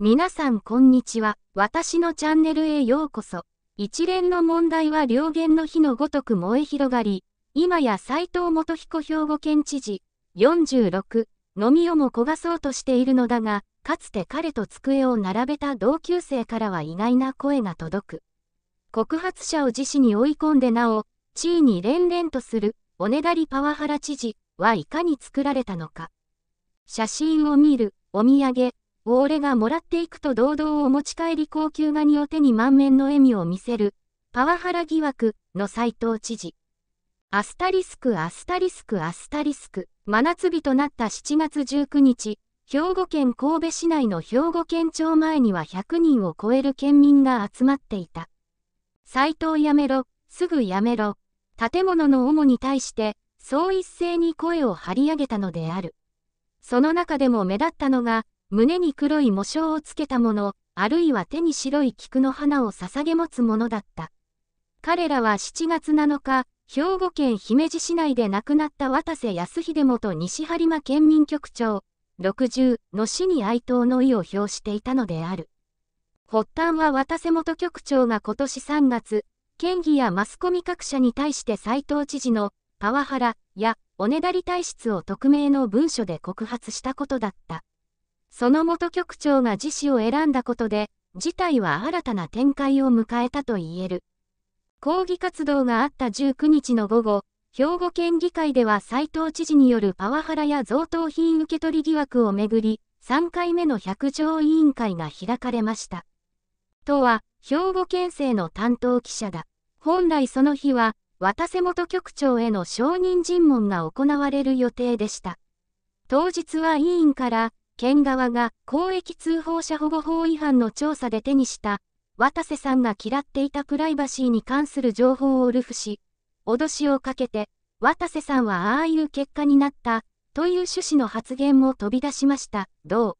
皆さんこんにちは。私のチャンネルへようこそ。一連の問題は両言の火のごとく燃え広がり、今や斎藤元彦兵庫県知事、46、のみをも焦がそうとしているのだが、かつて彼と机を並べた同級生からは意外な声が届く。告発者を自死に追い込んでなお、地位に連々とする、おねだりパワハラ知事はいかに作られたのか。写真を見る、お土産、ウがもらっていくと堂々お持ち帰り高級ガニを手に満面の笑みを見せる、パワハラ疑惑の斎藤知事。アスタリスクアスタリスクアスタリスク、真夏日となった7月19日、兵庫県神戸市内の兵庫県庁前には100人を超える県民が集まっていた。斎藤やめろ、すぐやめろ。建物の主に対して、そう一斉に声を張り上げたのである。その中でも目立ったのが、胸に黒い模章をつけたもの、あるいは手に白い菊の花を捧げ持つものだった。彼らは7月7日、兵庫県姫路市内で亡くなった渡瀬康秀元西播磨県民局長60の死に哀悼の意を表していたのである。発端は渡瀬元局長が今年3月、県議やマスコミ各社に対して斉藤知事のパワハラやおねだり体質を匿名の文書で告発したことだった。その元局長が自死を選んだことで、事態は新たな展開を迎えたと言える。抗議活動があった19日の午後、兵庫県議会では斉藤知事によるパワハラや贈答品受け取り疑惑をめぐり、3回目の百条委員会が開かれました。とは、兵庫県政の担当記者だ。本来その日は、渡瀬元局長への証人尋問が行われる予定でした。当日は委員から、県側が公益通報者保護法違反の調査で手にした、渡瀬さんが嫌っていたプライバシーに関する情報をルフし、脅しをかけて、渡瀬さんはああいう結果になった、という趣旨の発言も飛び出しました。どう。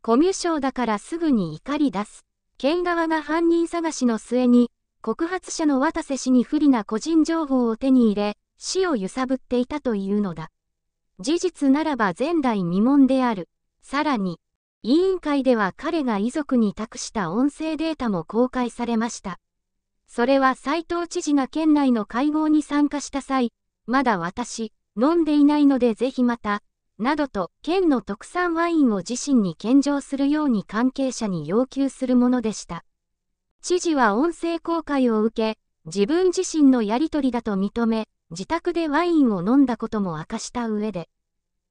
コミュ障だからすぐに怒り出す。県側が犯人探しの末に、告発者の渡瀬氏に不利な個人情報を手に入れ、死を揺さぶっていたというのだ。事実ならば前代未聞である。さらに、委員会では彼が遺族に託した音声データも公開されました。それは斉藤知事が県内の会合に参加した際、まだ私、飲んでいないのでぜひまた、などと県の特産ワインを自身に献上するように関係者に要求するものでした。知事は音声公開を受け、自分自身のやりとりだと認め、自宅でワインを飲んだことも明かした上で、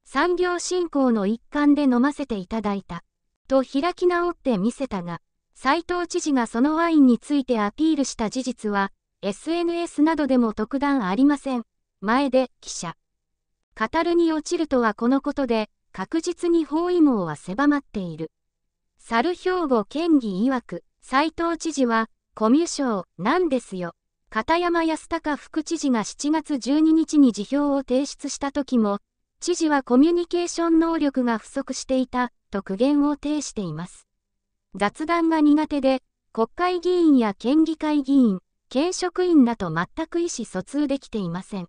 産業振興の一環で飲ませていただいた。と開き直って見せたが、斎藤知事がそのワインについてアピールした事実は、SNS などでも特段ありません。前で、記者。語るに落ちるとはこのことで、確実に包囲網は狭まっている。猿兵庫県議曰く、斎藤知事は、コミュ障なんですよ。片山康隆副知事が7月12日に辞表を提出した時も、知事はコミュニケーション能力が不足していたと苦言を呈しています。雑談が苦手で、国会議員や県議会議員、県職員らと全く意思疎通できていません。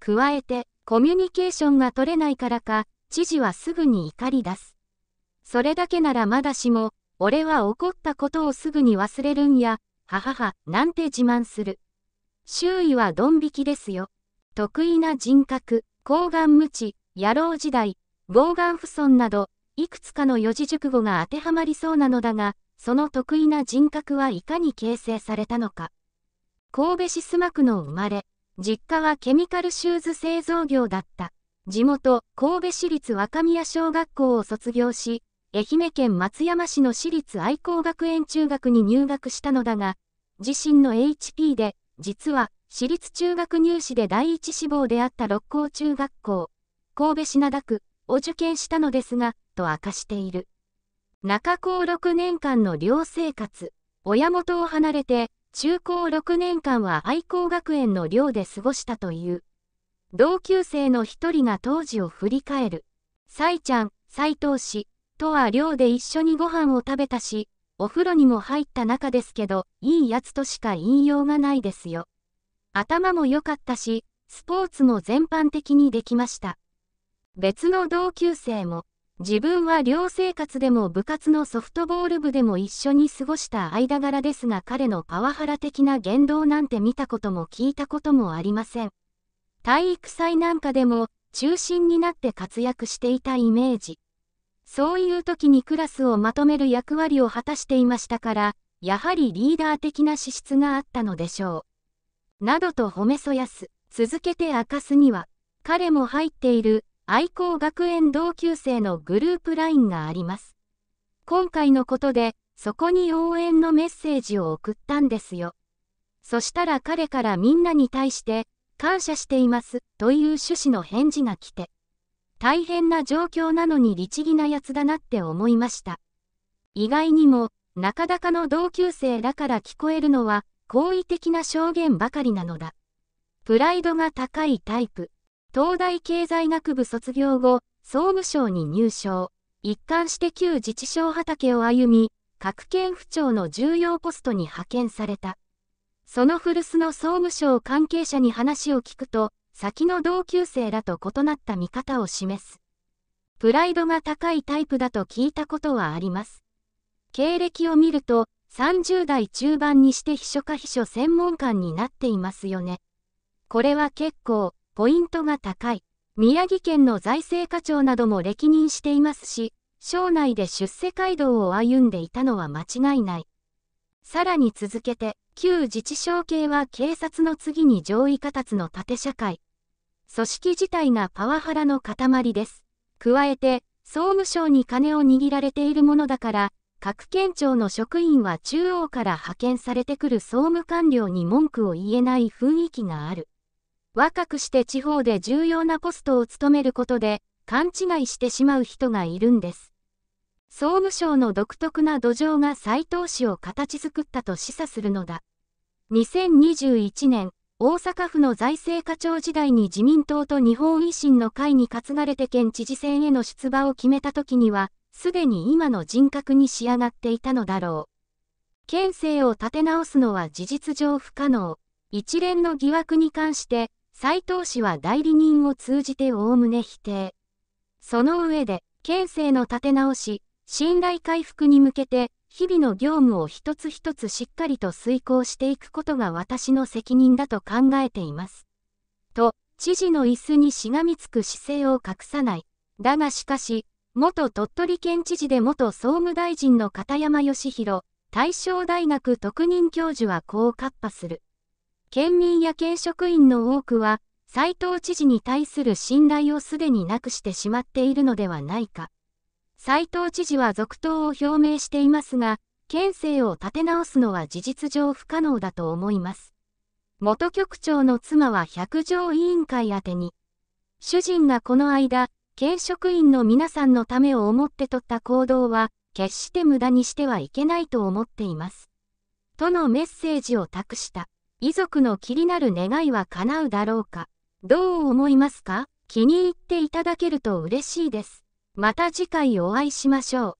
加えて、コミュニケーションが取れないからか、知事はすぐに怒り出す。それだけならまだしも、俺は怒ったことをすぐに忘れるんや、ははは、なんて自慢する。周囲はドン引きですよ。得意な人格。抗が無知、野郎時代、傍眼不損など、いくつかの四字熟語が当てはまりそうなのだが、その得意な人格はいかに形成されたのか。神戸市須磨区の生まれ、実家はケミカルシューズ製造業だった。地元、神戸市立若宮小学校を卒業し、愛媛県松山市の市立愛好学園中学に入学したのだが、自身の HP で実は、私立中学入試で第一志望であった六甲中学校、神戸品田区を受験したのですが、と明かしている。中高6年間の寮生活、親元を離れて、中高6年間は愛好学園の寮で過ごしたという。同級生の一人が当時を振り返る。サイちゃん、斎藤氏、とは寮で一緒にご飯を食べたし、お風呂にも入った中ですけど、いいやつとしか言いようがないですよ。頭も良かったし、スポーツも全般的にできました。別の同級生も、自分は寮生活でも部活のソフトボール部でも一緒に過ごした間柄ですが彼のパワハラ的な言動なんて見たことも聞いたこともありません。体育祭なんかでも中心になって活躍していたイメージ。そういう時にクラスをまとめる役割を果たしていましたから、やはりリーダー的な資質があったのでしょう。などと褒めそやす、続けて明かすには、彼も入っている愛好学園同級生のグループ LINE があります。今回のことで、そこに応援のメッセージを送ったんですよ。そしたら彼からみんなに対して、感謝しています、という趣旨の返事が来て。大変な状況なのに律儀なやつだなって思いました。意外にも、中高の同級生だから聞こえるのは、好意的な証言ばかりなのだ。プライドが高いタイプ。東大経済学部卒業後、総務省に入省。一貫して旧自治省畑を歩み、各県府庁の重要ポストに派遣された。その古巣の総務省関係者に話を聞くと、先の同級生らと異なった見方を示す。プライドが高いタイプだと聞いたことはあります。経歴を見ると、30代中盤にして秘書か秘書専門官になっていますよね。これは結構、ポイントが高い。宮城県の財政課長なども歴任していますし、省内で出世街道を歩んでいたのは間違いない。さらに続けて、旧自治省系は警察の次に上位達の縦社会。組織自体がパワハラの塊です。加えて、総務省に金を握られているものだから、各県庁の職員は中央から派遣されてくる総務官僚に文句を言えない雰囲気がある。若くして地方で重要なポストを務めることで、勘違いしてしまう人がいるんです。総務省の独特な土壌が斎藤氏を形作ったと示唆するのだ。2021年、大阪府の財政課長時代に自民党と日本維新の会に担がれて県知事選への出馬を決めた時には、すでに今の人格に仕上がっていたのだろう。県政を立て直すのは事実上不可能。一連の疑惑に関して、斎藤氏は代理人を通じておおむね否定。その上で、県政の立て直し、信頼回復に向けて、日々の業務を一つ一つしっかりと遂行していくことが私の責任だと考えています。と、知事の椅子にしがみつく姿勢を隠さない。だがしかし、元鳥取県知事で元総務大臣の片山義弘、大正大学特任教授はこう喝破する。県民や県職員の多くは、斉藤知事に対する信頼をすでになくしてしまっているのではないか。斉藤知事は続投を表明していますが、県政を立て直すのは事実上不可能だと思います。元局長の妻は百条委員会宛てに、主人がこの間、県職員の皆さんのためを思って取った行動は、決して無駄にしてはいけないと思っています。とのメッセージを託した。遺族の気になる願いは叶うだろうか。どう思いますか気に入っていただけると嬉しいです。また次回お会いしましょう。